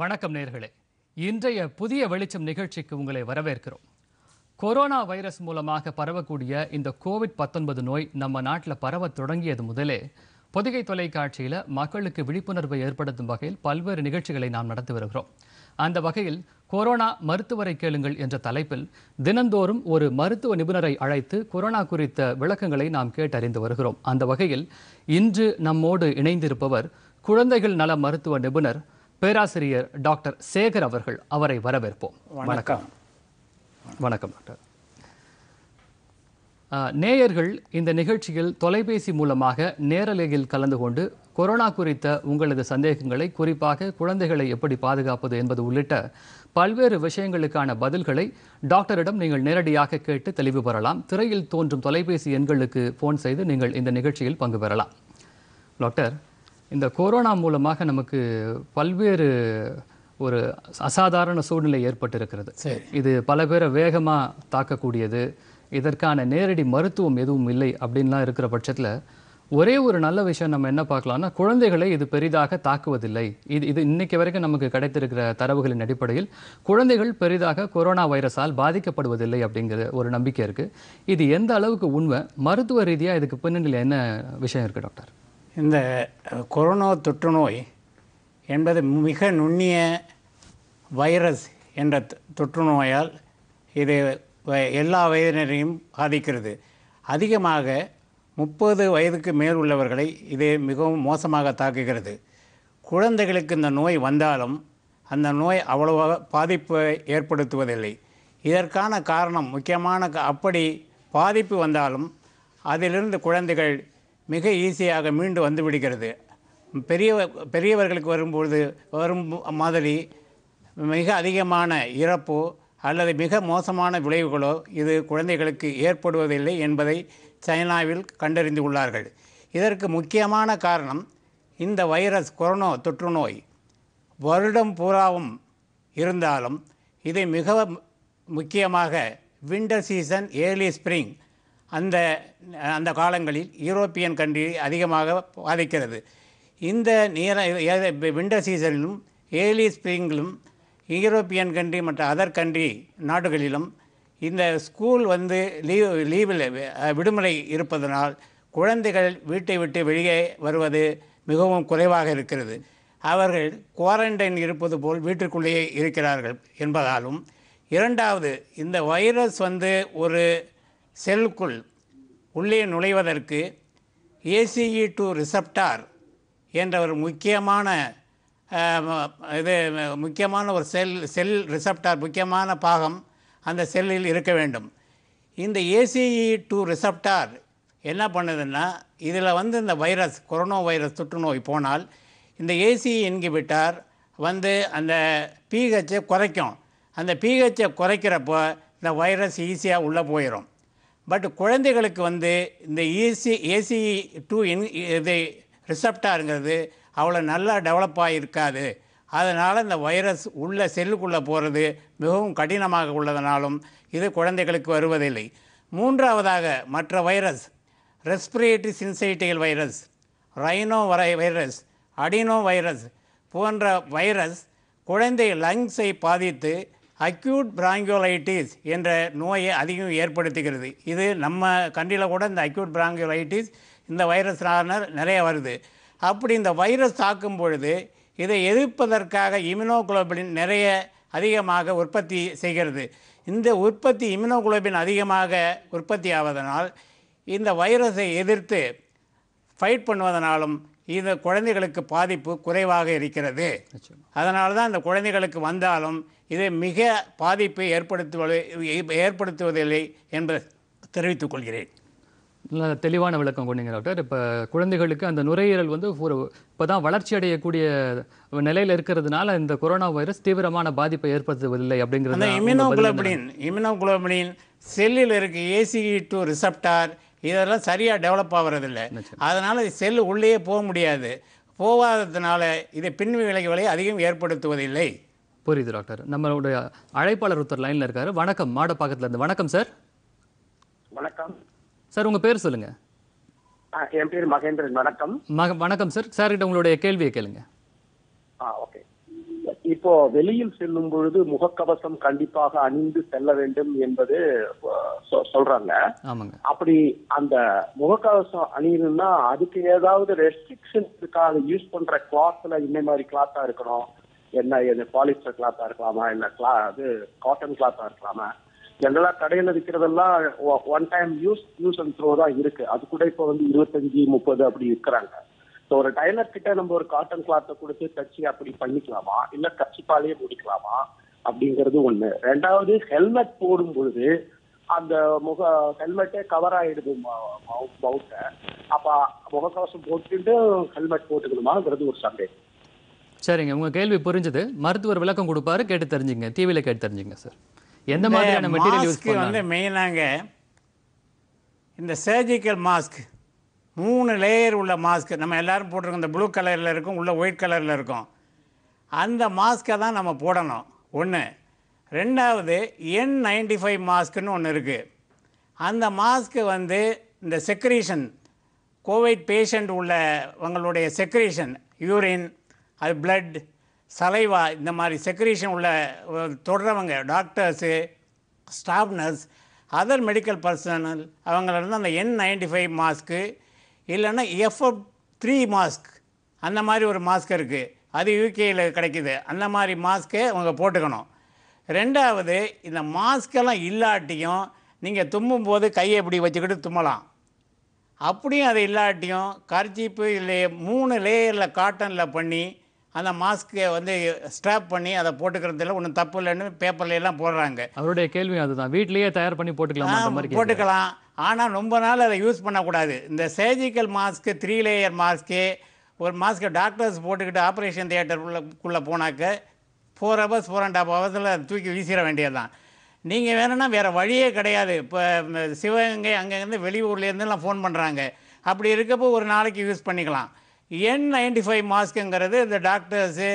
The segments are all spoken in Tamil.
வணக்கம் நேர்களே இன்றைய புதிய வெளிச்சம் நிகழ்ச்சிக்கு உங்களை வரவேற்கிறோம் கொரோனா வைரஸ் மூலமாக பரவக்கூடிய இந்த கோவிட் பத்தொன்பது நோய் நம்ம நாட்டில் பரவ தொடங்கியது முதலே பொதிகை தொலைக்காட்சியில் மக்களுக்கு விழிப்புணர்வை ஏற்படுத்தும் வகையில் பல்வேறு நிகழ்ச்சிகளை நாம் நடத்தி வருகிறோம் அந்த வகையில் கொரோனா மருத்துவரை கேளுங்கள் என்ற தலைப்பில் தினந்தோறும் ஒரு மருத்துவ நிபுணரை அழைத்து கொரோனா குறித்த விளக்கங்களை நாம் கேட்டறிந்து வருகிறோம் அந்த வகையில் இன்று நம்மோடு இணைந்திருப்பவர் குழந்தைகள் நல மருத்துவ நிபுணர் பேராசிரியர் டாக்டர் சேகர் அவர்கள் அவரை வரவேற்போம் வணக்கம் வணக்கம் டாக்டர் நேயர்கள் இந்த நிகழ்ச்சியில் தொலைபேசி மூலமாக நேரலையில் கலந்து கொண்டு கொரோனா குறித்த உங்களது சந்தேகங்களை குறிப்பாக குழந்தைகளை எப்படி பாதுகாப்பது என்பது உள்ளிட்ட பல்வேறு விஷயங்களுக்கான பதில்களை டாக்டரிடம் நீங்கள் நேரடியாக கேட்டு தெளிவு பெறலாம் திரையில் தோன்றும் தொலைபேசி எண்களுக்கு ஃபோன் செய்து நீங்கள் இந்த நிகழ்ச்சியில் பங்கு பெறலாம் டாக்டர் இந்த கொரோனா மூலமாக நமக்கு பல்வேறு ஒரு அசாதாரண சூழ்நிலை ஏற்பட்டிருக்கிறது இது பல பேரை வேகமாக தாக்கக்கூடியது இதற்கான நேரடி மருத்துவம் எதுவும் இல்லை அப்படின்லாம் இருக்கிற பட்சத்தில் ஒரே ஒரு நல்ல விஷயம் நம்ம என்ன பார்க்கலாம்னா குழந்தைகளை இது பெரிதாக தாக்குவதில்லை இது இது இன்னைக்கு வரைக்கும் நமக்கு கிடைத்திருக்கிற தரவுகளின் அடிப்படையில் குழந்தைகள் பெரிதாக கொரோனா வைரஸால் பாதிக்கப்படுவதில்லை அப்படிங்கிற ஒரு நம்பிக்கை இருக்குது இது எந்த அளவுக்கு உண்மை மருத்துவ ரீதியாக இதுக்கு பின்னணியில் என்ன விஷயம் இருக்குது டாக்டர் இந்த கொரோனா தொற்று நோய் என்பது மிக நுண்ணிய வைரஸ் என்ற தொற்று நோயால் இது எல்லா வயதினரையும் பாதிக்கிறது அதிகமாக முப்பது வயதுக்கு மேல் உள்ளவர்களை இது மிகவும் மோசமாக தாக்குகிறது குழந்தைகளுக்கு இந்த நோய் வந்தாலும் அந்த நோய் அவ்வளோவா பாதிப்பை ஏற்படுத்துவதில்லை இதற்கான காரணம் முக்கியமான அப்படி பாதிப்பு வந்தாலும் அதிலிருந்து குழந்தைகள் மிக ஈஸியாக மீண்டு வந்து விடுகிறது பெரிய பெரியவர்களுக்கு வரும்பொழுது வரும் மாதிரி மிக அதிகமான இறப்போ அல்லது மிக மோசமான விளைவுகளோ இது குழந்தைகளுக்கு ஏற்படுவதில்லை என்பதை சைனாவில் கண்டறிந்து உள்ளார்கள் இதற்கு முக்கியமான காரணம் இந்த வைரஸ் கொரோனா தொற்று நோய் வருடம் பூராவும் இருந்தாலும் இதை மிக முக்கியமாக விண்டர் சீசன் ஏர்லி ஸ்ப்ரிங் அந்த அந்த காலங்களில் யூரோப்பியன் கண்ட்ரி அதிகமாக பாதிக்கிறது இந்த நியர விண்டர் சீசனிலும் ஏர்லி ஸ்ப்ரிங்கிலும் யூரோப்பியன் கண்ட்ரி மற்ற அதர் கண்ட்ரி நாடுகளிலும் இந்த ஸ்கூல் வந்து லீவ் லீவில் விடுமுறை இருப்பதனால் குழந்தைகள் வீட்டை விட்டு வெளியே வருவது மிகவும் குறைவாக இருக்கிறது அவர்கள் குவாரண்டைன் இருப்பது போல் வீட்டிற்குள்ளேயே இருக்கிறார்கள் என்பதாலும் இரண்டாவது இந்த வைரஸ் வந்து ஒரு செல்லுக்குள் உள்ளே நுழைவதற்கு ஏசிஇ டூ ரிசப்டார் என்ற ஒரு முக்கியமான இது முக்கியமான ஒரு செல் செல் ரிசப்டார் முக்கியமான பாகம் அந்த செல்லில் இருக்க வேண்டும் இந்த ஏசிஇ டூ ரிசப்டார் என்ன பண்ணுதுன்னா இதில் வந்து இந்த வைரஸ் கொரோனா வைரஸ் தொற்றுநோய் போனால் இந்த ஏசிஇ இன்கிபிட்டார் e வந்து அந்த பிஹெச்சை குறைக்கும் அந்த பிஹெச்சை குறைக்கிறப்போ இந்த வைரஸ் ஈஸியாக உள்ளே போயிடும் பட் குழந்தைகளுக்கு வந்து இந்த ஏசி ஏசி டூ இன் இது ரிசப்டாருங்கிறது அவ்வளோ நல்லா டெவலப் ஆகியிருக்காது அதனால் இந்த வைரஸ் உள்ள செல்லுக்குள்ளே போகிறது மிகவும் கடினமாக உள்ளதனாலும் இது குழந்தைகளுக்கு வருவதில்லை மூன்றாவதாக மற்ற virus respiratory syncytial virus rhino வரை வைரஸ் அடினோ வைரஸ் போன்ற வைரஸ் குழந்தை லங்ஸை பாதித்து அக்யூட் பிராங்கியோலைட்டிஸ் என்ற நோயை அதிகம் ஏற்படுத்துகிறது இது நம்ம கண்ட்ரியில் கூட இந்த அக்யூட் பிராங்கியோலைட்டிஸ் இந்த வைரஸ்னால நிறைய வருது அப்படி இந்த வைரஸ் தாக்கும் பொழுது இதை எதிர்ப்பதற்காக இம்யூனோகுளோபின் நிறைய அதிகமாக உற்பத்தி செய்கிறது இந்த உற்பத்தி இம்யூனோகுளோபின் அதிகமாக உற்பத்தி ஆவதனால் இந்த வைரஸை எதிர்த்து ஃபைட் பண்ணுவதனாலும் இந்த குழந்தைகளுக்கு பாதிப்பு குறைவாக இருக்கிறது அதனால தான் இந்த குழந்தைகளுக்கு வந்தாலும் இது மிக பாதிப்பை ஏற்படுத்துவது ஏற்படுத்துவதில்லை என்பதை தெரிவித்துக் கொள்கிறேன் நல்ல தெளிவான விளக்கம் கொண்டீங்க டாக்டர் இப்போ குழந்தைகளுக்கு அந்த நுரையீரல் வந்து ஒரு இப்போ தான் வளர்ச்சி அடையக்கூடிய நிலையில் இருக்கிறதுனால இந்த கொரோனா வைரஸ் தீவிரமான பாதிப்பை ஏற்படுத்துவதில்லை அப்படிங்கிறது இம்யூனோகுளோபினின் இம்யூனோகுளோபினின் செல்லில் இருக்க ஏசி டூ ரிசப்டார் இதெல்லாம் சரியாக டெவலப் ஆகிறதில்ல அதனால் செல் உள்ளேயே போக முடியாது போகாததுனால இதை பின் விளைவுகளை அதிகம் ஏற்படுத்துவதில்லை புரியுது டாக்டர் நம்மளுடைய அழைப்பாளர் ஒருத்தர் லைனில் இருக்காரு வணக்கம் மாடப்பாக்கத்தில் இருந்து வணக்கம் சார் வணக்கம் சார் உங்கள் பேர் சொல்லுங்கள் என் பேர் மகேந்திரன் வணக்கம் வணக்கம் சார் சார்கிட்ட உங்களுடைய கேள்வியை கேளுங்க ஆ ஓகே இப்போ வெளியில் செல்லும் பொழுது முகக்கவசம் கண்டிப்பாக அணிந்து செல்ல வேண்டும் என்பது சொல்றாங்க அப்படி அந்த முகக்கவசம் அணியணும்னா அதுக்கு ஏதாவது ரெஸ்ட்ரிக்ஷன் இருக்கா அதை யூஸ் பண்ற கிளாத்ல இந்த மாதிரி கிளாத்தா இருக்கணும் என்ன இது பாலிஸ்டர் கிளாத்தா இருக்கலாமா இல்ல கிளா அது காட்டன் கிளாத்தா இருக்கலாமா ஜென்ரலா கடையில இருக்கிறதெல்லாம் one time use use and throw தான் இருக்கு அது கூட இப்போ வந்து இருபத்தஞ்சு முப்பது அப்படி இருக்கிறாங்க ஸோ ஒரு டைலர் கிட்ட நம்ம ஒரு காட்டன் கிளாத்தை கொடுத்து தச்சு அப்படி பண்ணிக்கலாமா இல்ல கச்சிப்பாலேயே முடிக்கலாமா அப்படிங்கிறது ஒண்ணு ரெண்டாவது ஹெல்மெட் போடும் பொழுது அந்த முக ஹெல்மெட்டே கவர் ஆயிடுது பவுட்ட அப்ப முகக்கவசம் போட்டுட்டு ஹெல்மெட் போட்டுக்கணுமாங்கிறது ஒரு சந்தேகம் சரிங்க உங்க கேள்வி புரிஞ்சது மருத்துவர் விளக்கம் கொடுப்பாரு கேட்டு தெரிஞ்சுங்க டிவியில கேட்டு தெரிஞ்சுங்க சார் எந்த மாதிரியான மெட்டீரியல் யூஸ் வந்து மெயினாங்க இந்த சர்ஜிக்கல் மாஸ்க் மூணு லேயர் உள்ள மாஸ்க்கு நம்ம எல்லோரும் போட்டிருக்கோம் இந்த ப்ளூ கலரில் இருக்கும் உள்ள ஒயிட் கலரில் இருக்கும் அந்த மாஸ்க்கை தான் நம்ம போடணும் ஒன்று ரெண்டாவது என் நைன்டி ஃபைவ் மாஸ்க்குன்னு ஒன்று இருக்குது அந்த மாஸ்க்கு வந்து இந்த செக்ரீஷன் கோவிட் பேஷண்ட் உள்ளவங்களுடைய செக்ரீஷன் யூரின் அது பிளட் சலைவா இந்த மாதிரி செக்ரீஷன் உள்ள தொடரவங்க doctors staff nurse other medical personnel அவங்களிருந்து அந்த என் நைன்டி ஃபைவ் மாஸ்க்கு இல்லைன்னா எஃப்எஃப் த்ரீ மாஸ்க் அந்த மாதிரி ஒரு மாஸ்க் இருக்குது அது யூகேயில் கிடைக்கிது அந்த மாதிரி மாஸ்க்கு அவங்க போட்டுக்கணும் ரெண்டாவது இந்த மாஸ்கெல்லாம் இல்லாட்டியும் நீங்கள் தும்பும் போது கையை இப்படி வச்சுக்கிட்டு தும்மலாம் அப்படியும் அது இல்லாட்டியும் கர்ச்சிப்பு இல்லை மூணு லேயரில் காட்டனில் பண்ணி அந்த மாஸ்க்கை வந்து ஸ்ட்ராப் பண்ணி அதை போட்டுக்கிறதுல ஒன்றும் தப்பு இல்லைன்னு பேப்பர்ல எல்லாம் போடுறாங்க அவருடைய கேள்வி அதுதான் வீட்லேயே தயார் பண்ணி போட்டுக்கலாம் போட்டுக்கலாம் ஆனால் ரொம்ப நாள் அதை யூஸ் பண்ணக்கூடாது இந்த surgical mask three layer mask ஒரு மாஸ்க்கு டாக்டர்ஸ் போட்டுக்கிட்டு ஆப்ரேஷன் தியேட்டருக்குள்ளே போனாக்க four hours four and half ஹவர்ஸில் தூக்கி வீசிட வேண்டியதுதான் நீங்கள் வேணும்னா வேறு வழியே கிடையாது இப்போ சிவகங்கை அங்கேருந்து வெளியூர்லேருந்துலாம் ஃபோன் பண்ணுறாங்க அப்படி இருக்கப்போ ஒரு நாளைக்கு யூஸ் பண்ணிக்கலாம் என் நைன்டி ஃபைவ் மாஸ்க்குங்கிறது இந்த டாக்டர்ஸு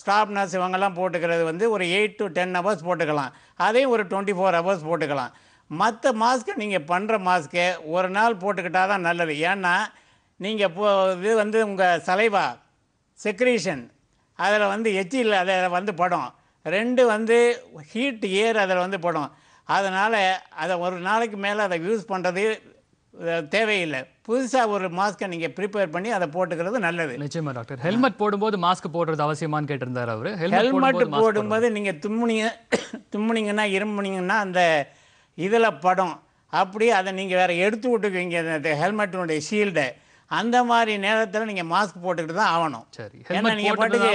ஸ்டாஃப் நர்ஸ் இவங்கெல்லாம் போட்டுக்கிறது வந்து ஒரு எயிட் டு டென் ஹவர்ஸ் போட்டுக்கலாம் அதையும் ஒரு டுவெண்ட்டி ஃபோர் ஹவர்ஸ் போட்டுக்கலாம் மற்ற மாஸ்க்கு நீங்கள் பண்ணுற மாஸ்க்கு ஒரு நாள் போட்டுக்கிட்டால் தான் நல்லது ஏன்னா நீங்கள் போ இது வந்து உங்கள் சலைவா செக்ரீஷன் அதில் வந்து எச்சில் அதில் வந்து படம் ரெண்டு வந்து ஹீட் ஏர் அதில் வந்து படம் அதனால் அதை ஒரு நாளைக்கு மேலே அதை யூஸ் பண்ணுறது தேவையில்லை புதுசாக ஒரு மாஸ்க்கை நீங்கள் ப்ரிப்பேர் பண்ணி அதை போட்டுக்கிறது நல்லது நிச்சயமா டாக்டர் ஹெல்மெட் போடும்போது மாஸ்க் போடுறது அவசியமானு கேட்டிருந்தார் அவர் ஹெல்மெட் போடும்போது நீங்கள் தும்முனிங்க தும்முனிங்கன்னா இரும்புனிங்கன்னா அந்த இதில் படம் அப்படியே அதை நீங்கள் வேறு எடுத்து விட்டுக்குவீங்க அந்த ஹெல்மெட்டினுடைய ஷீல்டை அந்த மாதிரி நேரத்தில் நீங்கள் மாஸ்க் போட்டுக்கிட்டு தான் ஆகணும் சரி ஏன்னா நீங்கள் பாட்டுக்கு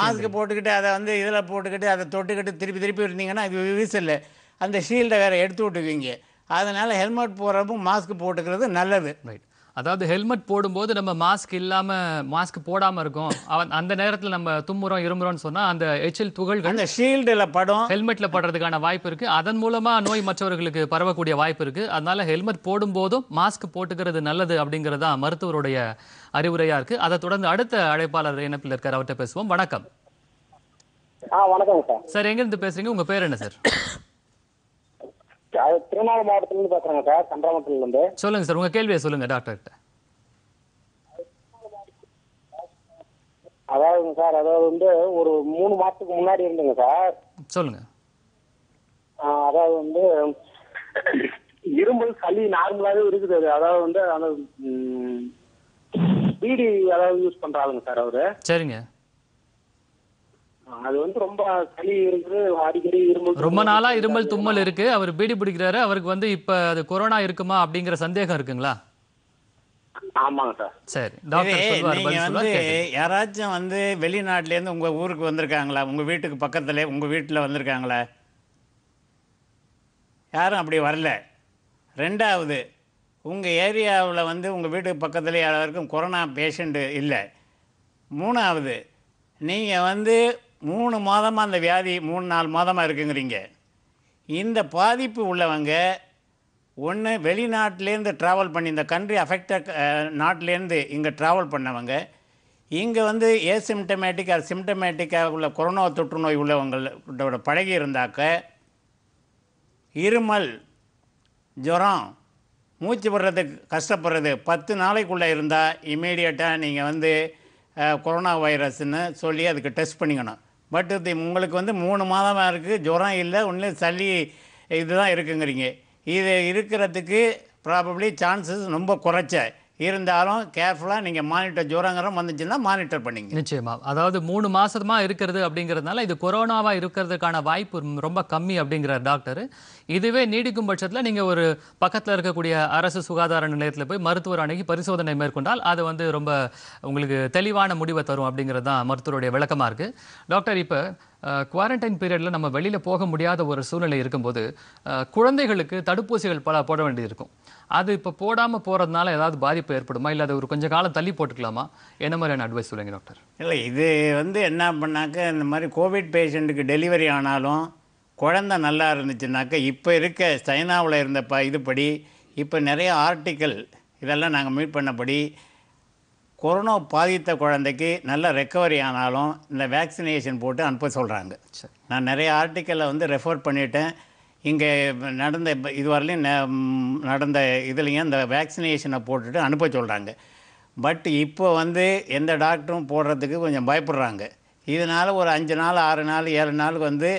மாஸ்க் போட்டுக்கிட்டு அதை வந்து இதில் போட்டுக்கிட்டு அதை தொட்டுக்கிட்டு திருப்பி திருப்பி இருந்தீங்கன்னா அது விசில் அந்த ஷீல்டை வேறு எடுத்து விட்டுக்குவீங்க அதனால் ஹெல்மெட் போடுறப்போ மாஸ்க் போட்டுக்கிறது நல்லது ரைட் அதாவது ஹெல்மெட் போடும்போது நம்ம மாஸ்க் இல்லாமல் மாஸ்க் போடாமல் இருக்கும் அவன் அந்த நேரத்தில் நம்ம தும்முறோம் இரும்புறோம்னு சொன்னால் அந்த எச்சில் துகள்கள் அந்த ஷீல்டில் படும் ஹெல்மெட்டில் படுறதுக்கான வாய்ப்பு இருக்குது அதன் மூலமாக நோய் மற்றவர்களுக்கு பரவக்கூடிய வாய்ப்பு இருக்குது அதனால் ஹெல்மெட் போடும்போதும் மாஸ்க் போட்டுக்கிறது நல்லது அப்படிங்கிறது தான் மருத்துவருடைய அறிவுரையாக இருக்குது அதை தொடர்ந்து அடுத்த அழைப்பாளர் இணைப்பில் இருக்கார் அவர்கிட்ட பேசுவோம் வணக்கம் வணக்கம் சார் சார் எங்கேருந்து பேசுகிறீங்க உங்கள் பேர் என்ன சார் திருநாள் மாவட்டத்திலிருந்து பேசுறேங்க சார் இருந்து சொல்லுங்க சார் உங்க கேள்வியை சொல்லுங்க டாக்டர் அதாவதுங்க சார் அதாவது வந்து ஒரு மூணு மாதத்துக்கு முன்னாடி இருந்துங்க சார் சொல்லுங்க அதாவது வந்து இரும்பு சளி நார்மலாகவே இருக்குது அது அதாவது வந்து அந்த பீடி அதாவது யூஸ் பண்றாங்க சார் அவரு சரிங்க அது வந்து ரொம்ப சளி இருக்குது அடிக்கடி இருமல் ரொம்ப நாளா இருமல் தும்மல் இருக்கு அவர் பீடி பிடிக்கிறாரு அவருக்கு வந்து இப்ப அது கொரோனா இருக்குமா அப்படிங்கிற சந்தேகம் இருக்குங்களா யாராச்சும் வந்து வெளிநாட்டுல இருந்து உங்க ஊருக்கு வந்திருக்காங்களா உங்க வீட்டுக்கு பக்கத்துல உங்க வீட்டுல வந்திருக்காங்களா யாரும் அப்படி வரல ரெண்டாவது உங்கள் ஏரியாவில் வந்து உங்கள் வீட்டுக்கு பக்கத்தில் யாராவது கொரோனா பேஷண்ட்டு இல்லை மூணாவது நீங்கள் வந்து மூணு மாதமாக அந்த வியாதி மூணு நாலு மாதமாக இருக்குங்கிறீங்க இந்த பாதிப்பு உள்ளவங்க ஒன்று வெளிநாட்டிலேருந்து ட்ராவல் பண்ணி இந்த கண்ட்ரி அஃபெக்டட் நாட்டிலேருந்து இங்கே ட்ராவல் பண்ணவங்க இங்கே வந்து ஏ அது சிம்டமேட்டிக்காக உள்ள கொரோனா தொற்றுநோய் உள்ளவங்களோட பழகி இருந்தாக்க இருமல் ஜுரம் மூச்சு விடுறதுக்கு கஷ்டப்படுறது பத்து நாளைக்குள்ளே இருந்தால் இமீடியட்டாக நீங்கள் வந்து கொரோனா வைரஸ்ன்னு சொல்லி அதுக்கு டெஸ்ட் பண்ணிக்கணும் பட் உங்களுக்கு வந்து மூணு மாதமாக இருக்குது ஜுரம் இல்லை ஒன்றும் சளி இதுதான் இருக்குங்கிறீங்க இது இருக்கிறதுக்கு ப்ராபப்ளி சான்சஸ் ரொம்ப குறைச்ச இருந்தாலும் கேர்ஃபுல்லாக நீங்கள் மானிட்டர் ஜுரங்கிறோம் வந்துச்சுன்னா மானிட்டர் பண்ணிங்க நிச்சயமாக அதாவது மூணு மாதமாக இருக்கிறது அப்படிங்கிறதுனால இது கொரோனாவாக இருக்கிறதுக்கான வாய்ப்பு ரொம்ப கம்மி அப்படிங்கிறார் டாக்டர் இதுவே நீடிக்கும் பட்சத்தில் நீங்கள் ஒரு பக்கத்தில் இருக்கக்கூடிய அரசு சுகாதார நிலையத்தில் போய் மருத்துவர் அணுகி பரிசோதனை மேற்கொண்டால் அது வந்து ரொம்ப உங்களுக்கு தெளிவான முடிவை தரும் அப்படிங்கிறது தான் மருத்துவருடைய விளக்கமாக இருக்குது டாக்டர் இப்போ குவாரண்டைன் பீரியடில் நம்ம வெளியில் போக முடியாத ஒரு சூழ்நிலை இருக்கும்போது குழந்தைகளுக்கு தடுப்பூசிகள் பல போட வேண்டியது இருக்கும் அது இப்போ போடாமல் போகிறதுனால ஏதாவது பாதிப்பு ஏற்படுமா இல்லை அது ஒரு கொஞ்சம் காலம் தள்ளி போட்டுக்கலாமா என்ன மாதிரியான அட்வைஸ் சொல்லுங்க டாக்டர் இல்லை இது வந்து என்ன பண்ணாக்க இந்த மாதிரி கோவிட் பேஷண்ட்டுக்கு டெலிவரி ஆனாலும் குழந்த நல்லா இருந்துச்சுனாக்க இப்போ இருக்க சைனாவில் இருந்த ப இதுபடி இப்போ நிறைய ஆர்டிக்கல் இதெல்லாம் நாங்கள் மீட் பண்ணபடி கொரோனா பாதித்த குழந்தைக்கு நல்ல ரெக்கவரி ஆனாலும் இந்த வேக்சினேஷன் போட்டு அனுப்ப சொல்கிறாங்க நான் நிறைய ஆர்டிக்கலில் வந்து ரெஃபர் பண்ணிட்டேன் இங்கே நடந்த இதுவரையிலையும் நடந்த இதுலேயும் இந்த வேக்சினேஷனை போட்டுட்டு அனுப்ப சொல்கிறாங்க பட் இப்போ வந்து எந்த டாக்டரும் போடுறதுக்கு கொஞ்சம் பயப்படுறாங்க இதனால் ஒரு அஞ்சு நாள் ஆறு நாள் ஏழு நாள் வந்து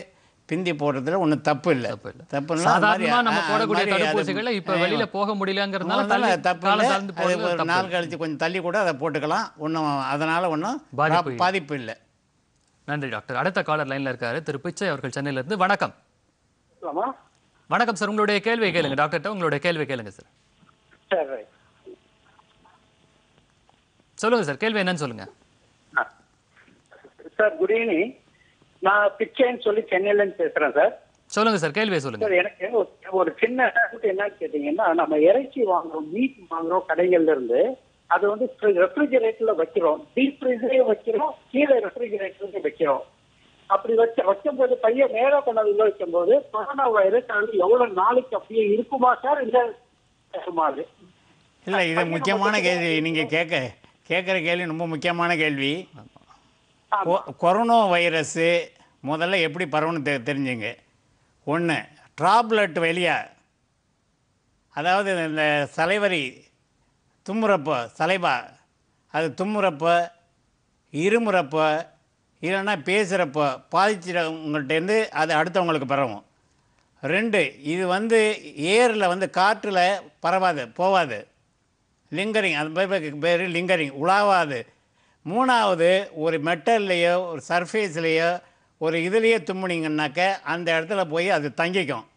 பிந்தி போடுறதுல ஒன்றும் தப்பு இல்லை தப்பு இல்லை இப்போ வெளியில் போக முடியலங்கிறதுனால தப்பு இல்லை ஒரு நாள் கழித்து கொஞ்சம் தள்ளி கூட அதை போட்டுக்கலாம் ஒன்றும் அதனால் ஒன்றும் பாதிப்பு இல்லை நன்றி டாக்டர் அடுத்த காலர் லைனில் இருக்காரு திரு பிச்சை அவர்கள் சென்னையிலிருந்து வணக்கம் வணக்கம் சார் உங்களுடைய கேள்வி கேளுங்க டாக்டர்கிட்ட உங்களுடைய கேள்வி கேளுங்க சார் சொல்லுங்க சார் கேள்வி என்னன்னு சொல்லுங்க சார் குட் ஈவினிங் நான் பிச்சைன்னு சொல்லி சென்னையில இருந்து பேசுறேன் சார் சொல்லுங்க சார் கேள்வி சொல்லுங்க சார் எனக்கு ஒரு சின்ன என்னன்னு கேட்டீங்கன்னா நம்ம இறைச்சி வாங்குறோம் மீட் வாங்குறோம் கடைகள்ல இருந்து அது வந்து ரெஃப்ரிஜரேட்டர்ல வைக்கிறோம் டீப் ஃப்ரிட்ஜ்லயும் வைக்கிறோம் கீழே ரெஃப்ரிஜரேட்டர்லயும் வைக்கிறோம் அப்படி வச்ச போது பையன் நேரா கொண்டாந்து உள்ள போது கொரோனா வைரஸ் அது எவ்வளவு நாளைக்கு அப்படியே இருக்குமா சார் இந்த இருக்குமா அது இல்ல இது முக்கியமான கேள்வி நீங்க கேட்க கேட்கிற கேள்வி ரொம்ப முக்கியமான கேள்வி கொரோனா வைரஸ் முதல்ல எப்படி பரவுன்னு தெ தெரிஞ்சுங்க ஒன்று ட்ராப்லெட் வழியாக அதாவது இந்த சலைவரி தும்முறப்போ சலைபா அது தும்முறப்போ இருமுறப்போ இல்லைன்னா பேசுகிறப்போ பாதிச்சிடவங்கள்ட்டேருந்து அது அடுத்தவங்களுக்கு பரவும் ரெண்டு இது வந்து ஏரில் வந்து காற்றில் பரவாது போவாது லிங்கரிங் அது பேர் லிங்கரிங் உலாவாது மூணாவது ஒரு மெட்டல்லையோ ஒரு சர்ஃபேஸ்லேயோ ஒரு இதுலேயே தும்முனிங்கன்னாக்க அந்த இடத்துல போய் அது தங்கிக்கும்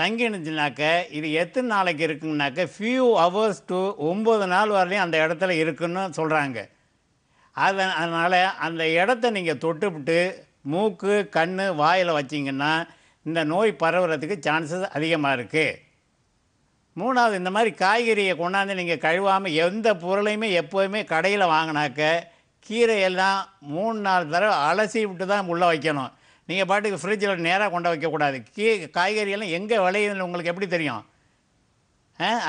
தங்கினுச்சுனாக்க இது எத்தனை நாளைக்கு இருக்குங்கனாக்க ஃபியூ ஹவர்ஸ் டு ஒம்பது நாள் வரலையும் அந்த இடத்துல இருக்குன்னு சொல்கிறாங்க அது அதனால் அந்த இடத்த நீங்கள் தொட்டுவிட்டு மூக்கு கண் வாயில் வச்சிங்கன்னா இந்த நோய் பரவுறதுக்கு சான்சஸ் அதிகமாக இருக்குது மூணாவது இந்த மாதிரி காய்கறியை கொண்டாந்து நீங்கள் கழுவாமல் எந்த பொருளையுமே எப்போதுமே கடையில் வாங்கினாக்க கீரையெல்லாம் மூணு நாலு தடவை அலசி விட்டு தான் உள்ளே வைக்கணும் நீங்கள் பாட்டுக்கு ஃப்ரிட்ஜில் நேராக கொண்டு வைக்கக்கூடாது கீ காய்கறியெல்லாம் எங்கே விளையுதுன்னு உங்களுக்கு எப்படி தெரியும்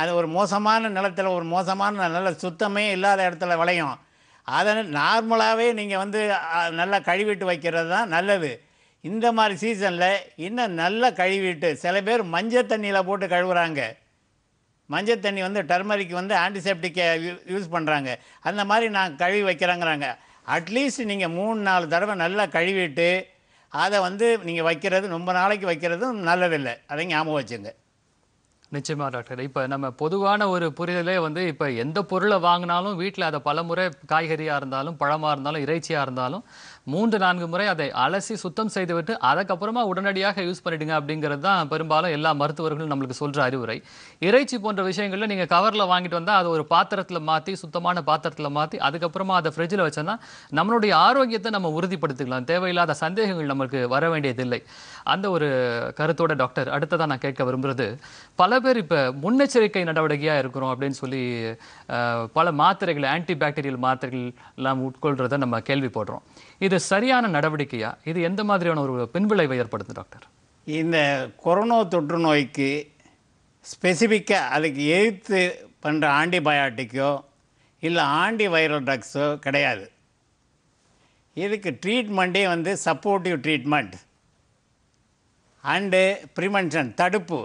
அது ஒரு மோசமான நிலத்தில் ஒரு மோசமான நல்ல சுத்தமே இல்லாத இடத்துல விளையும் அதை நார்மலாகவே நீங்கள் வந்து நல்லா கழுவிட்டு வைக்கிறது தான் நல்லது இந்த மாதிரி சீசனில் இன்னும் நல்லா கழுவிட்டு சில பேர் மஞ்சள் தண்ணியில் போட்டு கழுவுறாங்க மஞ்சள் தண்ணி வந்து டர்மரிக்கு வந்து ஆன்டிசெப்டிக்கை யூஸ் பண்ணுறாங்க அந்த மாதிரி நான் கழுவி வைக்கிறாங்கிறாங்க அட்லீஸ்ட் நீங்கள் மூணு நாலு தடவை நல்லா கழுவிட்டு அதை வந்து நீங்கள் வைக்கிறது ரொம்ப நாளைக்கு வைக்கிறதும் நல்லதில்லை அதை ஞாபகம் வச்சுங்க நிச்சயமாக டாக்டர் இப்போ நம்ம பொதுவான ஒரு புரிதலே வந்து இப்போ எந்த பொருளை வாங்கினாலும் வீட்டில் அதை பலமுறை காய்கறியாக இருந்தாலும் பழமாக இருந்தாலும் இறைச்சியாக இருந்தாலும் மூன்று நான்கு முறை அதை அலசி சுத்தம் செய்துவிட்டு அதுக்கப்புறமா உடனடியாக யூஸ் பண்ணிடுங்க அப்படிங்கிறது தான் பெரும்பாலும் எல்லா மருத்துவர்களும் நம்மளுக்கு சொல்கிற அறிவுரை இறைச்சி போன்ற விஷயங்களில் நீங்கள் கவரில் வாங்கிட்டு வந்தால் அதை ஒரு பாத்திரத்தில் மாற்றி சுத்தமான பாத்திரத்தில் மாற்றி அதுக்கப்புறமா அதை ஃப்ரிட்ஜில் வச்சோன்னா நம்மளுடைய ஆரோக்கியத்தை நம்ம உறுதிப்படுத்திக்கலாம் தேவையில்லாத சந்தேகங்கள் நமக்கு வர வேண்டியதில்லை அந்த ஒரு கருத்தோட டாக்டர் அடுத்ததாக நான் கேட்க விரும்புகிறது பல பேர் இப்போ முன்னெச்சரிக்கை நடவடிக்கையாக இருக்கிறோம் அப்படின்னு சொல்லி பல மாத்திரைகள் ஆன்டிபேக்டீரியல் மாத்திரைகள் எல்லாம் உட்கொள்கிறத நம்ம கேள்விப்படுறோம் இது சரியான நடவடிக்கையா இது எந்த மாதிரியான ஒரு பின்விளைவை ஏற்படுத்து டாக்டர் இந்த கொரோனா தொற்று நோய்க்கு ஸ்பெசிஃபிக்காக அதுக்கு எதிர்த்து பண்ணுற ஆன்டிபயாட்டிக்கோ இல்லை ஆன்டி வைரல் ட்ரக்ஸோ கிடையாது இதுக்கு ட்ரீட்மெண்ட்டே வந்து சப்போர்ட்டிவ் ட்ரீட்மெண்ட் அண்டு ப்ரிவென்ஷன் தடுப்பு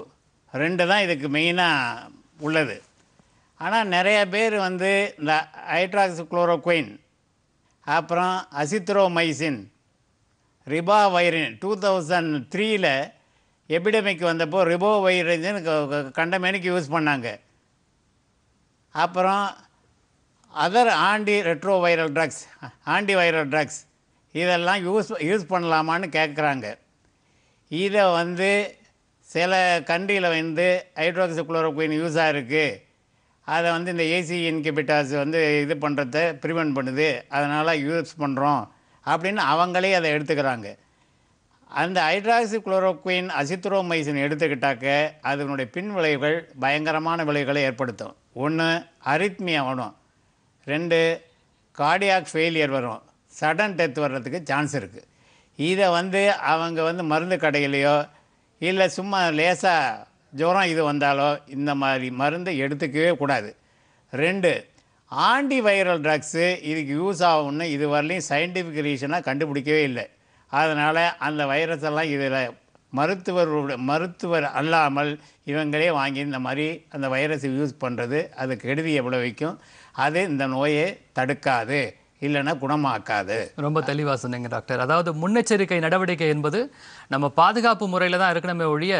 ரெண்டு தான் இதுக்கு மெயினாக உள்ளது ஆனால் நிறைய பேர் வந்து இந்த ஹைட்ராக்ஸ் குளோரோக்வைன் அப்புறம் azithromycin ribavirin two thousand த்ரீயில் எபிடமிக் வந்தப்போ ரிபோ வைரஜன் கண்டமேனிக்கு யூஸ் பண்ணாங்க அப்புறம் other anti retro viral drugs anti viral drugs இதெல்லாம் யூஸ் யூஸ் பண்ணலாமான்னு கேட்குறாங்க இதை வந்து சில கண்ட்ரியில் வந்து ஹைட்ரோக்சிக்ளோரோக்வின் யூஸாக இருக்குது அதை வந்து இந்த ஏசி இன்கிபிட்டாஸ் வந்து இது பண்ணுறத ப்ரிவெண்ட் பண்ணுது அதனால் யூஸ் பண்ணுறோம் அப்படின்னு அவங்களே அதை எடுத்துக்கிறாங்க அந்த ஹைட்ராக்சி குளோரோக்வின் அசித்ரோமைசின் எடுத்துக்கிட்டாக்க அதனுடைய பின் விளைவுகள் பயங்கரமான விளைவுகளை ஏற்படுத்தும் ஒன்று அரித்மியா வரும் ரெண்டு கார்டியாக் ஃபெயிலியர் வரும் சடன் டெத் வர்றதுக்கு சான்ஸ் இருக்குது இதை வந்து அவங்க வந்து மருந்து கடையிலையோ இல்லை சும்மா லேசாக ஜுரம் இது வந்தாலோ இந்த மாதிரி மருந்தை எடுத்துக்கவே கூடாது ரெண்டு ஆன்டி வைரல் ட்ரக்ஸு இதுக்கு யூஸ் ஆகும்னு இது வரலையும் சயின்டிஃபிக் ரீசனாக கண்டுபிடிக்கவே இல்லை அதனால் அந்த வைரஸ் எல்லாம் இதில் மருத்துவரோட மருத்துவர் அல்லாமல் இவங்களே வாங்கி இந்த மாதிரி அந்த வைரஸை யூஸ் பண்ணுறது அது கெடுதி எவ்வளோ வைக்கும் அது இந்த நோயை தடுக்காது இல்லைன்னா குணமாக்காது ரொம்ப தெளிவாக சொன்னீங்க டாக்டர் அதாவது முன்னெச்சரிக்கை நடவடிக்கை என்பது நம்ம பாதுகாப்பு முறையில் தான் இருக்கணுமே ஒழிய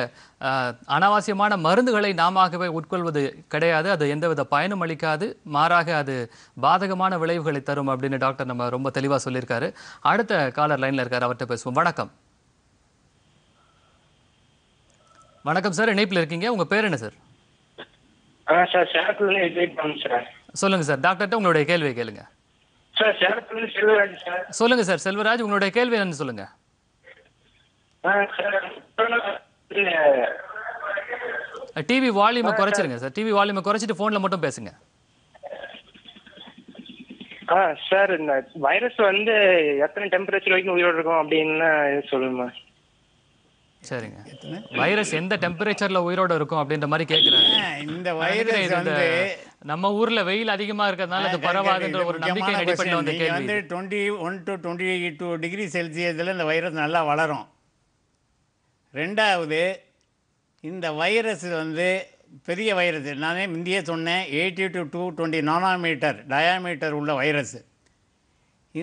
அனாவசியமான மருந்துகளை நாமவே உட்கொள்வது கிடையாது அது எந்தவித பயனும் அளிக்காது மாறாக அது பாதகமான விளைவுகளை தரும் அப்படின்னு டாக்டர் நம்ம ரொம்ப தெளிவாக சொல்லியிருக்காரு அடுத்த காலர் லைனில் இருக்கார் அவர்கிட்ட பேசுவோம் வணக்கம் வணக்கம் சார் இணைப்பில் இருக்கீங்க உங்கள் பேர் என்ன சார் சார் சொல்லுங்கள் சார் டாக்டர்கிட்ட உங்களுடைய கேள்வியை கேளுங்கள் சார் செல்வராஜ் சார் சொல்லுங்க சார் செல்வராஜ் உங்களுடைய கேள்வி என்னன்னு சொல்லுங்க டிவி வால்யூமை குறைச்சிருங்க சார் டிவி வால்யூமை குறைச்சிட்டு போன்ல மட்டும் பேசுங்க சார் இந்த வைரஸ் வந்து எத்தனை டெம்பரேச்சர் வரைக்கும் உயிரோடு இருக்கும் அப்படின்னு சொல்லுமா சரிங்க வைரஸ் எந்த டெம்பரேச்சர்ல உயிரோட இருக்கும் அப்படின்ற மாதிரி கேக்குறாங்க இந்த வைரஸ் வந்து நம்ம ஊர்ல வெயில் அதிகமா இருக்கிறதுனால அது பரவாதுன்ற ஒரு நம்பிக்கை அடிப்படையில் வந்து கேள்வி வந்து twenty one to twenty two degree செல்சியஸில் இந்த வைரஸ் நல்லா வளரும் ரெண்டாவது இந்த வைரஸ் வந்து பெரிய வைரஸ் நானே முந்தையே சொன்னேன் eighty to two twenty nanometre diameter உள்ள வைரஸ்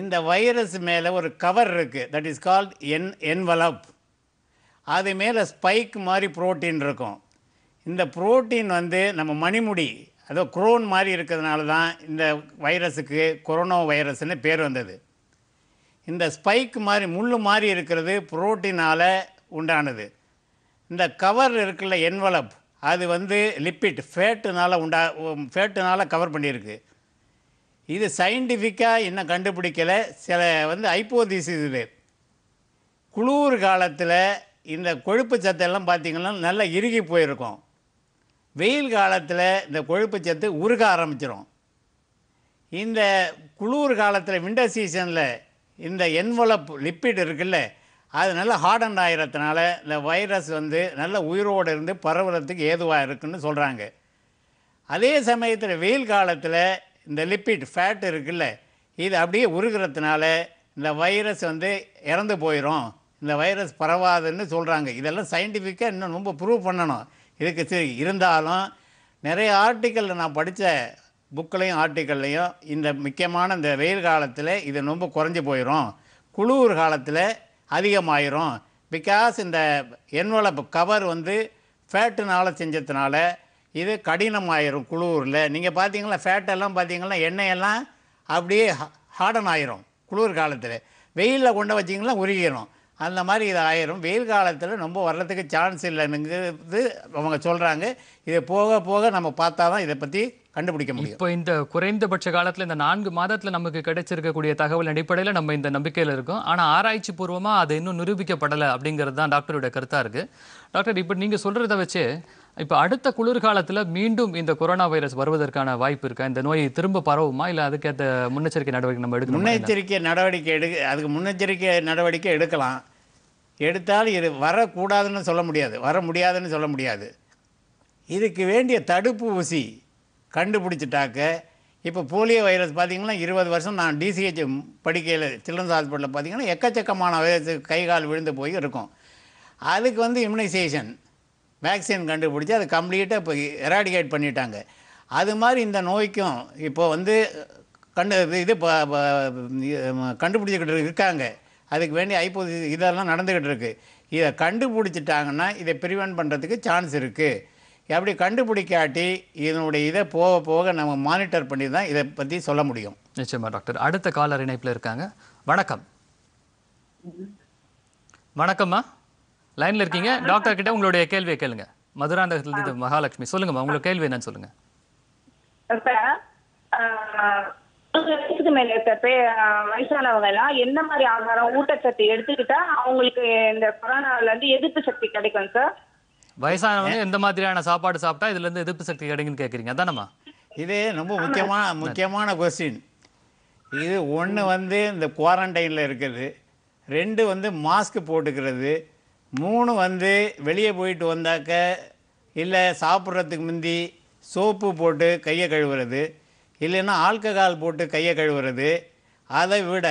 இந்த வைரஸ் மேலே ஒரு கவர் இருக்குது தட் இஸ் கால்ட் என் என்வலப் அது மேலே ஸ்பைக் மாதிரி ப்ரோட்டீன் இருக்கும் இந்த ப்ரோட்டீன் வந்து நம்ம மணிமுடி அதோ குரோன் மாதிரி இருக்கிறதுனால தான் இந்த வைரஸுக்கு கொரோனா வைரஸ்னு பேர் வந்தது இந்த ஸ்பைக் மாதிரி முள் மாதிரி இருக்கிறது புரோட்டீனால் உண்டானது இந்த கவர் இருக்குல்ல என்வலப் அது வந்து லிப்பிட் ஃபேட்டுனால் உண்டா ஃபேட்டுனால் கவர் பண்ணியிருக்கு இது சயின்டிஃபிக்காக இன்னும் கண்டுபிடிக்கலை சில வந்து ஐப்போதிசிஸ் இது குளூர் காலத்தில் இந்த கொழுப்பு சத்தெல்லாம் பார்த்திங்கன்னா நல்லா இறுகி போயிருக்கும் வெயில் காலத்தில் இந்த கொழுப்பு சத்து உருக ஆரம்பிச்சிடும் இந்த குளிர் காலத்தில் விண்டர் சீசனில் இந்த என்வலப் லிப்பிட் இருக்குல்ல அது நல்லா ஹார்டன் ஆகிறதுனால இந்த வைரஸ் வந்து நல்ல உயிரோடு இருந்து பரவுறதுக்கு ஏதுவாக இருக்குன்னு சொல்கிறாங்க அதே சமயத்தில் வெயில் காலத்தில் இந்த லிப்பிட் ஃபேட் இருக்குல்ல இது அப்படியே உருகிறதுனால இந்த வைரஸ் வந்து இறந்து போயிடும் இந்த வைரஸ் பரவாதுன்னு சொல்கிறாங்க இதெல்லாம் சயின்டிஃபிக்காக இன்னும் ரொம்ப ப்ரூவ் பண்ணணும் இதுக்கு சரி இருந்தாலும் நிறைய ஆர்டிக்கலில் நான் படித்த புக்கிலையும் ஆர்டிக்கல்லையும் இந்த முக்கியமான இந்த வெயில் காலத்தில் இது ரொம்ப குறைஞ்சி போயிடும் குளிர் காலத்தில் அதிகமாயிரும் பிகாஸ் இந்த என்வலப் கவர் வந்து ஃபேட்டுனால் செஞ்சதுனால இது கடினமாயிரும் குளூரில் நீங்கள் பார்த்தீங்களா ஃபேட்டெல்லாம் பார்த்தீங்கன்னா எண்ணெயெல்லாம் அப்படியே ஹார்டன் ஆயிரும் குளிர் காலத்தில் வெயிலில் கொண்டு வச்சிங்கன்னா உருகிடும் அந்த மாதிரி இது ஆயிரும் வெயில் காலத்தில் ரொம்ப வர்றதுக்கு சான்ஸ் இல்லைங்கிறது அவங்க சொல்கிறாங்க இதை போக போக நம்ம பார்த்தா தான் இதை பற்றி கண்டுபிடிக்க முடியும் இப்போ இந்த குறைந்தபட்ச காலத்தில் இந்த நான்கு மாதத்தில் நமக்கு கிடைச்சிருக்கக்கூடிய தகவல் அடிப்படையில் நம்ம இந்த நம்பிக்கையில் இருக்கோம் ஆனால் ஆராய்ச்சி பூர்வமாக அது இன்னும் நிரூபிக்கப்படலை அப்படிங்கிறது தான் டாக்டருடைய கருத்தாக இருக்குது டாக்டர் இப்போ நீங்கள் சொல்கிறத வச்சு இப்போ அடுத்த குளிர்காலத்தில் மீண்டும் இந்த கொரோனா வைரஸ் வருவதற்கான வாய்ப்பு இருக்கா இந்த நோயை திரும்ப பரவுமா இல்லை அதுக்கேற்ற முன்னெச்சரிக்கை நடவடிக்கை நம்ம எடுக்கணும் முன்னெச்சரிக்கை நடவடிக்கை எடுக்க அதுக்கு முன்னெச்சரிக்கை நடவடிக்கை எடுக்கலாம் எடுத்தால் இது வரக்கூடாதுன்னு சொல்ல முடியாது வர முடியாதுன்னு சொல்ல முடியாது இதுக்கு வேண்டிய தடுப்பு ஊசி கண்டுபிடிச்சிட்டாக்க இப்போ போலியோ வைரஸ் பார்த்திங்கன்னா இருபது வருஷம் நான் டிசிஹெச் படிக்கையில் சில்ட்ரன்ஸ் ஹாஸ்பிட்டலில் பார்த்திங்கன்னா எக்கச்சக்கமான வைரஸ் கை கால் விழுந்து போய் இருக்கும் அதுக்கு வந்து இம்யூனைசேஷன் வேக்சின் கண்டுபிடிச்சி அதை கம்ப்ளீட்டாக இப்போ எராடிகேட் பண்ணிட்டாங்க அது மாதிரி இந்த நோய்க்கும் இப்போ வந்து கண்டு இது கண்டுபிடிச்சிக்கிட்டு இருக்காங்க அதுக்கு வேண்டிய ஐப்போதி இதெல்லாம் நடந்துக்கிட்டு இருக்குது இதை கண்டுபிடிச்சிட்டாங்கன்னா இதை ப்ரிவெண்ட் பண்ணுறதுக்கு சான்ஸ் இருக்குது அப்படி கண்டுபிடிக்காட்டி இதனுடைய இதை போக போக நம்ம மானிட்டர் பண்ணி தான் இதை பற்றி சொல்ல முடியும் நிச்சயமாக டாக்டர் அடுத்த காலர் இணைப்பில் இருக்காங்க வணக்கம் வணக்கம்மா லைனில் இருக்கீங்க டாக்டர் கிட்ட உங்களுடைய கேள்வியை கேளுங்க மதுராந்தகத்திலிருந்து மகாலட்சுமி சொல்லுங்கம்மா உங்களுக்கு கேள்வி என்னன்னு சொல்லுங்கள் வயசுக்கு மேல இருக்கப்பே வயசானவங்க எல்லாம் எந்த மாதிரி ஆகாரம் ஊட்டச்சத்து எடுத்துக்கிட்டா அவங்களுக்கு இந்த கொரோனால இருந்து எதிர்ப்பு சக்தி கிடைக்கும் சார் வயசானவங்க எந்த மாதிரியான சாப்பாடு சாப்பிட்டா இதுல இருந்து எதிர்ப்பு சக்தி கிடைக்குன்னு கேக்குறீங்க அதானம்மா இது ரொம்ப முக்கியமான முக்கியமான கொஸ்டின் இது ஒன்று வந்து இந்த குவாரண்டைனில் இருக்கிறது ரெண்டு வந்து மாஸ்க் போட்டுக்கிறது மூணு வந்து வெளியே போயிட்டு வந்தாக்க இல்லை சாப்பிட்றதுக்கு முந்தி சோப்பு போட்டு கையை கழுவுறது இல்லைன்னா ஆல்கஹால் போட்டு கையை கழுவுறது அதை விட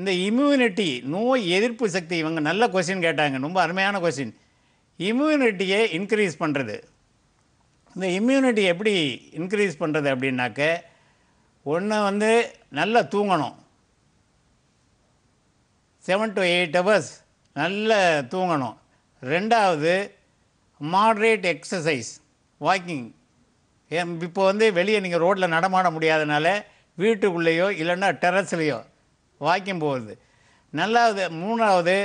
இந்த இம்யூனிட்டி நோய் எதிர்ப்பு சக்தி இவங்க நல்ல கொஸ்டின் கேட்டாங்க ரொம்ப அருமையான கொஸ்டின் இம்யூனிட்டியை இன்க்ரீஸ் பண்ணுறது இந்த இம்யூனிட்டி எப்படி இன்க்ரீஸ் பண்ணுறது அப்படின்னாக்க ஒன்று வந்து நல்லா தூங்கணும் செவன் டு எயிட் ஹவர்ஸ் நல்ல தூங்கணும் ரெண்டாவது மாட்ரேட் எக்ஸசைஸ் வாக்கிங் ஏன் இப்போ வந்து வெளியே நீங்கள் ரோட்டில் நடமாட முடியாதனால வீட்டுக்குள்ளேயோ இல்லைன்னா டெரஸ்லேயோ வாக்கிங் போகுது நல்லாவது மூணாவது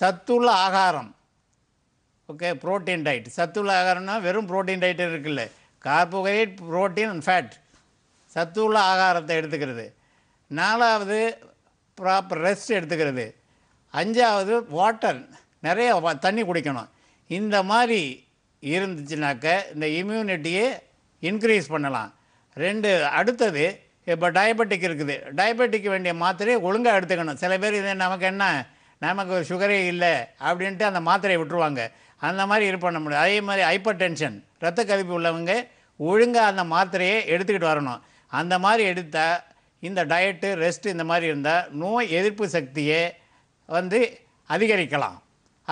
சத்துள்ள ஆகாரம் ஓகே ப்ரோட்டீன் டயட் சத்துள்ள ஆகாரம்னா வெறும் ப்ரோட்டீன் டயட் இருக்குல்ல கார்போஹைட்ரேட் ப்ரோட்டீன் அண்ட் ஃபேட் சத்துள்ள ஆகாரத்தை எடுத்துக்கிறது நாலாவது ப்ராப்பர் ரெஸ்ட் எடுத்துக்கிறது அஞ்சாவது வாட்டர் நிறைய தண்ணி குடிக்கணும் இந்த மாதிரி இருந்துச்சுனாக்க இந்த இம்யூனிட்டியே இன்க்ரீஸ் பண்ணலாம் ரெண்டு அடுத்தது இப்போ டயபெட்டிக் இருக்குது டயபெட்டிக் வேண்டிய மாத்திரையை ஒழுங்காக எடுத்துக்கணும் சில பேர் இது நமக்கு என்ன நமக்கு சுகரே இல்லை அப்படின்ட்டு அந்த மாத்திரையை விட்டுருவாங்க அந்த மாதிரி இது பண்ண முடியும் அதே மாதிரி ஹைப்பர் டென்ஷன் ரத்த கதிப்பு உள்ளவங்க ஒழுங்காக அந்த மாத்திரையை எடுத்துக்கிட்டு வரணும் அந்த மாதிரி எடுத்தால் இந்த டயட்டு ரெஸ்ட்டு இந்த மாதிரி இருந்தால் நோய் எதிர்ப்பு சக்தியை வந்து அதிகரிக்கலாம்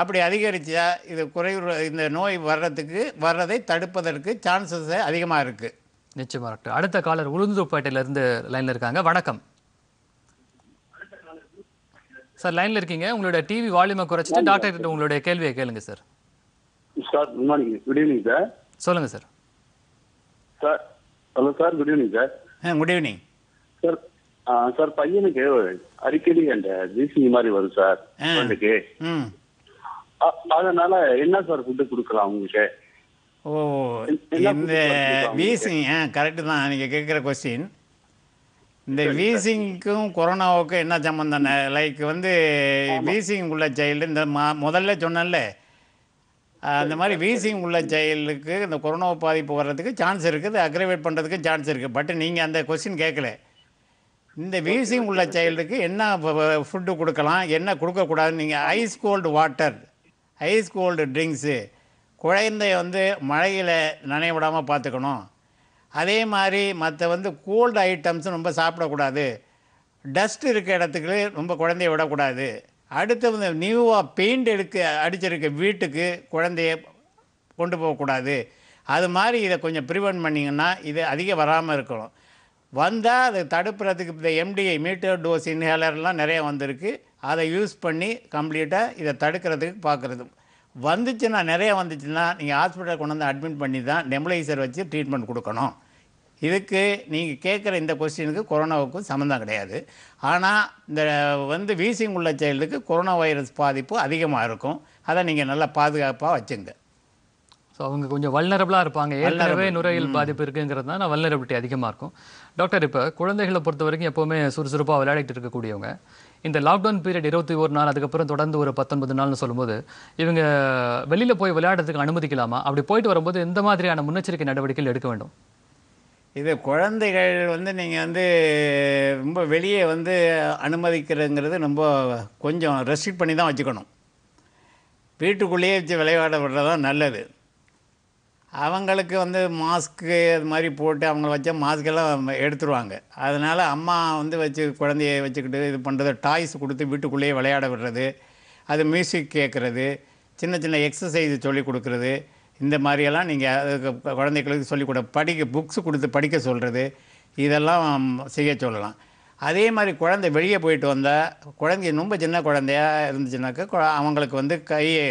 அப்படி அதிகரித்தா இது குறைவு இந்த நோய் வர்றதுக்கு வர்றதை தடுப்பதற்கு சான்சஸ் அதிகமாக இருக்குது நிச்சயமாக இருக்கு அடுத்த காலர் இருந்து லைனில் இருக்காங்க வணக்கம் சார் லைனில் இருக்கீங்க உங்களோட டிவி வால்யூமை குறைச்சிட்டு டாக்டர் உங்களுடைய கேள்வியை கேளுங்க sir sir good morning good evening sir சொல்லுங்க sir sir hello sir good evening sir good evening sir sir பையனுக்கு அடிக்கடி அந்த ஜிசி e மாதிரி வரும் சார் பையனுக்கு அதனால என்ன சார் ஃபுட்டு கொடுக்கலாம் உங்களுக்கு ஓ இந்த வீசிங் ஆ கரெக்டு தான் நீங்கள் கேட்குற கொஸ்டின் இந்த வீசிங்க்கும் கொரோனாவுக்கும் என்ன சம்மந்தம் லைக் வந்து வீசிங் உள்ள சைல்டு இந்த மா முதல்ல சொன்னல அந்த மாதிரி வீசிங் உள்ள சைல்டுக்கு இந்த கொரோனா பாதிப்பு வர்றதுக்கு சான்ஸ் இருக்குது அக்ரவேட் பண்ணுறதுக்கு சான்ஸ் இருக்குது பட் நீங்கள் அந்த கொஸ்டின் கேட்கல இந்த வீசிங் உள்ள சைல்டுக்கு என்ன ஃபுட்டு கொடுக்கலாம் என்ன கொடுக்கக்கூடாதுன்னு நீங்கள் ice cold water ice cold drinks குழந்தைய வந்து மழையில் நனைய விடாமல் பார்த்துக்கணும் அதே மாதிரி மற்ற வந்து கோல்டு ஐட்டம்ஸ் ரொம்ப சாப்பிடக்கூடாது டஸ்ட் இருக்க இடத்துக்கு ரொம்ப குழந்தைய விடக்கூடாது அடுத்து வந்து நியூவாக பெயிண்ட் எடுக்க அடிச்சிருக்க வீட்டுக்கு குழந்தைய கொண்டு போகக்கூடாது அது மாதிரி இதை கொஞ்சம் ப்ரிவெண்ட் பண்ணிங்கன்னா இது அதிகம் வராமல் இருக்கணும் வந்தால் அதை தடுப்புறதுக்கு இந்த எம்டிஐ மீட்டர் டோஸ் இன்ஹேலர்லாம் நிறையா வந்திருக்கு அதை யூஸ் பண்ணி கம்ப்ளீட்டாக இதை தடுக்கிறதுக்கு பார்க்குறது வந்துச்சுன்னா நிறையா வந்துச்சுன்னா நீங்கள் ஹாஸ்பிட்டலில் கொண்டு வந்து அட்மிட் பண்ணி தான் நெம்பளைசர் வச்சு ட்ரீட்மெண்ட் கொடுக்கணும் இதுக்கு நீங்கள் கேட்குற இந்த கொஸ்டினுக்கு கொரோனாவுக்கும் சம்மந்தம் கிடையாது ஆனால் இந்த வந்து வீசிங் உள்ள செயலுக்கு கொரோனா வைரஸ் பாதிப்பு அதிகமாக இருக்கும் அதை நீங்கள் நல்லா பாதுகாப்பாக வச்சுங்க ஸோ அவங்க கொஞ்சம் வல்னரபிளாக இருப்பாங்க ஏற்கனவே நுரையில் பாதிப்பு இருக்குங்கிறதுனால வல்னரபிலிட்டி அதிகமாக இருக்கும் டாக்டர் இப்போ குழந்தைகளை பொறுத்த வரைக்கும் எப்போவுமே சுறுசுறுப்பாக விளையாடிட்டு இருக்கக்கூடியவங்க இந்த லாக்டவுன் பீரியட் இருபத்தி ஒரு நாள் அதுக்கப்புறம் தொடர்ந்து ஒரு பத்தொன்பது நாள்னு சொல்லும்போது இவங்க வெளியில் போய் விளையாடுறதுக்கு அனுமதிக்கலாமா அப்படி போயிட்டு வரும்போது எந்த மாதிரியான முன்னெச்சரிக்கை நடவடிக்கைகள் எடுக்க வேண்டும் இது குழந்தைகள் வந்து நீங்கள் வந்து ரொம்ப வெளியே வந்து அனுமதிக்கிறதுங்கிறது ரொம்ப கொஞ்சம் ரெஸ்ட்ரிக்ட் பண்ணி தான் வச்சுக்கணும் வீட்டுக்குள்ளேயே வச்சு விளையாட விடுறது தான் நல்லது அவங்களுக்கு வந்து மாஸ்க்கு அது மாதிரி போட்டு அவங்கள வச்ச மாஸ்கெல்லாம் எடுத்துருவாங்க அதனால் அம்மா வந்து வச்சு குழந்தைய வச்சுக்கிட்டு இது பண்ணுறது டாய்ஸ் கொடுத்து வீட்டுக்குள்ளேயே விளையாட விடுறது அது மியூசிக் கேட்குறது சின்ன சின்ன எக்ஸசைஸ் சொல்லிக் கொடுக்குறது இந்த மாதிரியெல்லாம் நீங்கள் அதுக்கு குழந்தைகளுக்கு சொல்லிக் கொடு படிக்க புக்ஸ் கொடுத்து படிக்க சொல்கிறது இதெல்லாம் செய்ய சொல்லலாம் அதே மாதிரி குழந்தை வெளியே போயிட்டு வந்தால் குழந்தை ரொம்ப சின்ன குழந்தையாக இருந்துச்சுனாக்கா அவங்களுக்கு வந்து கையை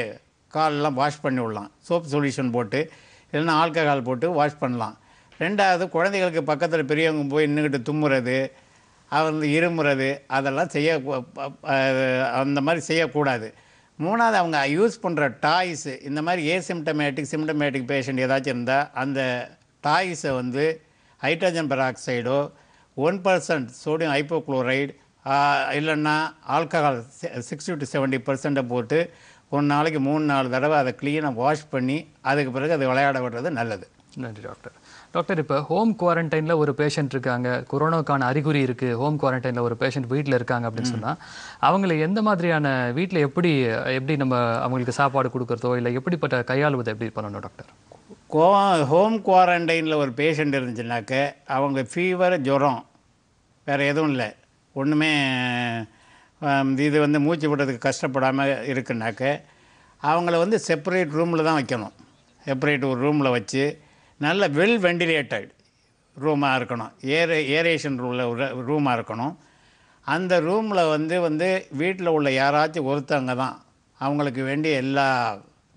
காலெல்லாம் வாஷ் பண்ணி விடலாம் சோப் சொல்யூஷன் போட்டு இல்லைன்னா ஆல்கஹால் போட்டு வாஷ் பண்ணலாம் ரெண்டாவது குழந்தைகளுக்கு பக்கத்தில் பெரியவங்க போய் நின்றுக்கிட்டு தும்முறது அவங்க இருமுறது அதெல்லாம் செய்ய அந்த மாதிரி செய்யக்கூடாது மூணாவது அவங்க யூஸ் பண்ணுற டாய்ஸு இந்த மாதிரி ஏசிம்டமேட்டிக் சிம்டமேட்டிக் பேஷண்ட் ஏதாச்சும் இருந்தால் அந்த டாய்ஸை வந்து ஹைட்ரஜன் பெராக்சைடோ ஒன் பர்சன்ட் சோடியம் ஹைப்போக்ளோரைடு இல்லைன்னா ஆல்கஹால் சிக்ஸ்டி டு செவன்ட்டி பர்சண்ட்டை போட்டு ஒரு நாளைக்கு மூணு நாலு தடவை அதை க்ளீனாக வாஷ் பண்ணி அதுக்கு பிறகு அதை விளையாட விடுறது நல்லது நன்றி டாக்டர் டாக்டர் இப்போ ஹோம் குவாரண்டைனில் ஒரு பேஷண்ட் இருக்காங்க கொரோனாவுக்கான அறிகுறி இருக்குது ஹோம் குவாரண்டைனில் ஒரு பேஷண்ட் வீட்டில் இருக்காங்க அப்படின்னு சொன்னால் அவங்கள எந்த மாதிரியான வீட்டில் எப்படி எப்படி நம்ம அவங்களுக்கு சாப்பாடு கொடுக்குறதோ இல்லை எப்படிப்பட்ட கையாளுவதை எப்படி பண்ணணும் டாக்டர் கோ ஹோம் குவாரண்டைனில் ஒரு பேஷண்ட் இருந்துச்சுனாக்க அவங்க ஃபீவர் ஜுரம் வேறு எதுவும் இல்லை ஒன்றுமே இது வந்து மூச்சு விடுறதுக்கு கஷ்டப்படாமல் இருக்குனாக்க அவங்கள வந்து செப்பரேட் ரூமில் தான் வைக்கணும் செப்பரேட் ஒரு ரூமில் வச்சு நல்ல வெல் வெண்டிலேட்டட் ரூமாக இருக்கணும் ஏர் ஏரேஷன் ரூமில் ரூமாக இருக்கணும் அந்த ரூமில் வந்து வந்து வீட்டில் உள்ள யாராச்சும் ஒருத்தவங்க தான் அவங்களுக்கு வேண்டிய எல்லா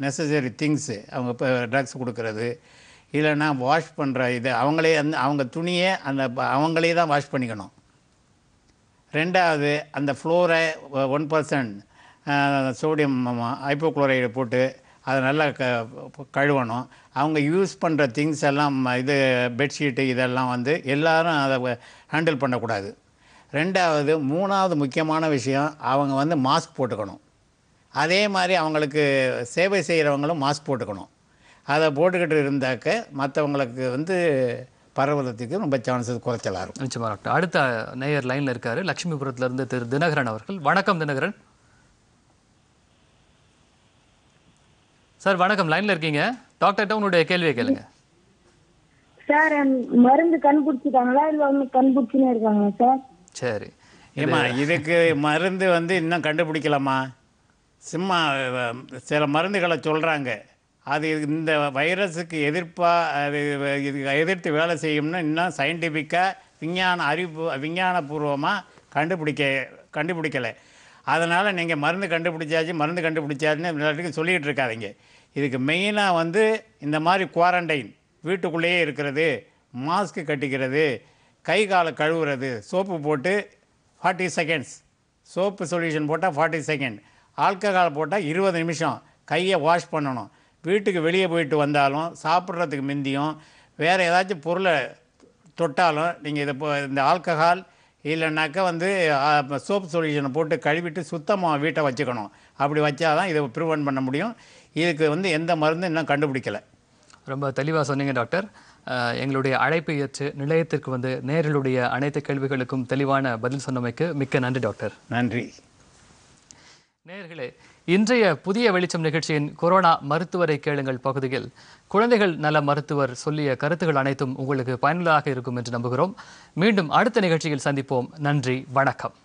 நெசசரி திங்ஸு அவங்க இப்போ ட்ரக்ஸ் கொடுக்கறது இல்லைன்னா வாஷ் பண்ணுற இது அவங்களே அந்த அவங்க துணியை அந்த அவங்களே தான் வாஷ் பண்ணிக்கணும் ரெண்டாவது அந்த ஃப்ளோரை ஒன் பர்சன்ட் சோடியம் ஹைப்போக்ளோரைடு போட்டு அதை நல்லா க கழுவணும் அவங்க யூஸ் பண்ணுற திங்ஸ் எல்லாம் இது பெட்ஷீட்டு இதெல்லாம் வந்து எல்லோரும் அதை ஹேண்டில் பண்ணக்கூடாது ரெண்டாவது மூணாவது முக்கியமான விஷயம் அவங்க வந்து மாஸ்க் போட்டுக்கணும் அதே மாதிரி அவங்களுக்கு சேவை செய்கிறவங்களும் மாஸ்க் போட்டுக்கணும் அதை போட்டுக்கிட்டு இருந்தாக்க மற்றவங்களுக்கு வந்து பரவலத்துக்கு ரொம்ப சான்சஸ் குறைச்சலாக இருக்கும் நிச்சயமாக டாக்டர் அடுத்த நேயர் லைனில் இருக்கார் லட்சுமிபுரத்துலேருந்து திரு தினகரன் அவர்கள் வணக்கம் தினகரன் சார் வணக்கம் லைனில் இருக்கீங்க டாக்டர்கிட்ட உங்களுடைய கேள்வியை கேளுங்க சார் மருந்து கண்டுபிடிச்சிட்டாங்களா இல்லை ஒன்று இருக்காங்க சார் சரி ஏமா இதுக்கு மருந்து வந்து இன்னும் கண்டுபிடிக்கலாமா சும்மா சில மருந்துகளை சொல்கிறாங்க அது இந்த வைரஸுக்கு எதிர்ப்பாக அது இது எதிர்த்து வேலை செய்யும்னு இன்னும் சயின்டிஃபிக்காக விஞ்ஞான அறிவு விஞ்ஞானபூர்வமாக கண்டுபிடிக்க கண்டுபிடிக்கலை அதனால் நீங்கள் மருந்து கண்டுபிடிச்சாச்சு மருந்து கண்டுபிடிச்சாச்சுன்னு எல்லாத்துக்கும் சொல்லிகிட்டு இருக்காதிங்க இதுக்கு மெயினாக வந்து இந்த மாதிரி குவாரண்டைன் வீட்டுக்குள்ளேயே இருக்கிறது மாஸ்க்கு கட்டிக்கிறது கை காலை கழுவுறது சோப்பு போட்டு ஃபார்ட்டி செகண்ட்ஸ் சோப்பு சொல்யூஷன் போட்டால் ஃபார்ட்டி செகண்ட் ஆல்கஹால் போட்டால் இருபது நிமிஷம் கையை வாஷ் பண்ணணும் வீட்டுக்கு வெளியே போயிட்டு வந்தாலும் சாப்பிட்றதுக்கு முந்தியும் வேறு ஏதாச்சும் பொருளை தொட்டாலும் நீங்கள் இதை இந்த ஆல்கஹால் இல்லைனாக்கா வந்து சோப் சொல்யூஷனை போட்டு கழுவிட்டு சுத்தமாக வீட்டை வச்சுக்கணும் அப்படி வச்சால் தான் இதை ப்ரிவெண்ட் பண்ண முடியும் இதுக்கு வந்து எந்த மருந்தும் இன்னும் கண்டுபிடிக்கலை ரொம்ப தெளிவாக சொன்னீங்க டாக்டர் எங்களுடைய அழைப்பு ஏற்று நிலையத்திற்கு வந்து நேரிலுடைய அனைத்து கேள்விகளுக்கும் தெளிவான பதில் சொன்னமைக்கு மிக்க நன்றி டாக்டர் நன்றி நேர்களே இன்றைய புதிய வெளிச்சம் நிகழ்ச்சியின் கொரோனா மருத்துவரை கேளுங்கள் பகுதியில் குழந்தைகள் நல மருத்துவர் சொல்லிய கருத்துகள் அனைத்தும் உங்களுக்கு பயனுள்ளதாக இருக்கும் என்று நம்புகிறோம் மீண்டும் அடுத்த நிகழ்ச்சியில் சந்திப்போம் நன்றி வணக்கம்